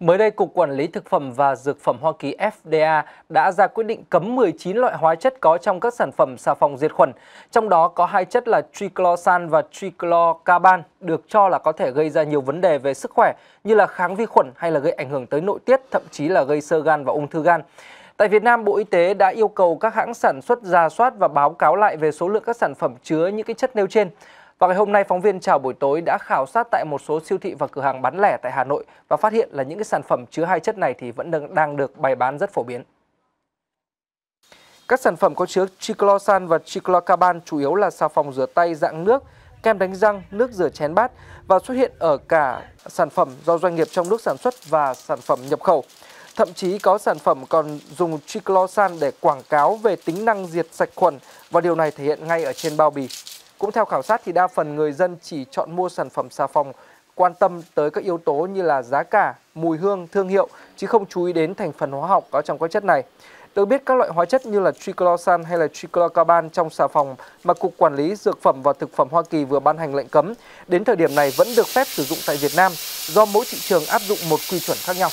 Mới đây, Cục Quản lý Thực phẩm và Dược phẩm Hoa Kỳ FDA đã ra quyết định cấm 19 loại hóa chất có trong các sản phẩm xà phòng diệt khuẩn. Trong đó có hai chất là triclosan và triclocaban được cho là có thể gây ra nhiều vấn đề về sức khỏe như là kháng vi khuẩn hay là gây ảnh hưởng tới nội tiết, thậm chí là gây sơ gan và ung thư gan. Tại Việt Nam, Bộ Y tế đã yêu cầu các hãng sản xuất ra soát và báo cáo lại về số lượng các sản phẩm chứa những cái chất nêu trên. Và ngày hôm nay phóng viên chào buổi tối đã khảo sát tại một số siêu thị và cửa hàng bán lẻ tại Hà Nội và phát hiện là những cái sản phẩm chứa hai chất này thì vẫn đang được bày bán rất phổ biến. Các sản phẩm có chứa triclosan và triclocaban chủ yếu là xà phòng rửa tay dạng nước, kem đánh răng, nước rửa chén bát và xuất hiện ở cả sản phẩm do doanh nghiệp trong nước sản xuất và sản phẩm nhập khẩu. Thậm chí có sản phẩm còn dùng triclosan để quảng cáo về tính năng diệt sạch khuẩn và điều này thể hiện ngay ở trên bao bì. Cũng theo khảo sát thì đa phần người dân chỉ chọn mua sản phẩm xà phòng quan tâm tới các yếu tố như là giá cả, mùi hương, thương hiệu chứ không chú ý đến thành phần hóa học có trong các chất này. Được biết các loại hóa chất như là triclosan hay là triclocaban trong xà phòng mà Cục Quản lý Dược phẩm và Thực phẩm Hoa Kỳ vừa ban hành lệnh cấm, đến thời điểm này vẫn được phép sử dụng tại Việt Nam do mỗi thị trường áp dụng một quy chuẩn khác nhau.